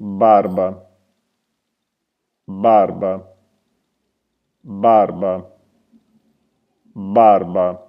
barba, barba, barba, barba.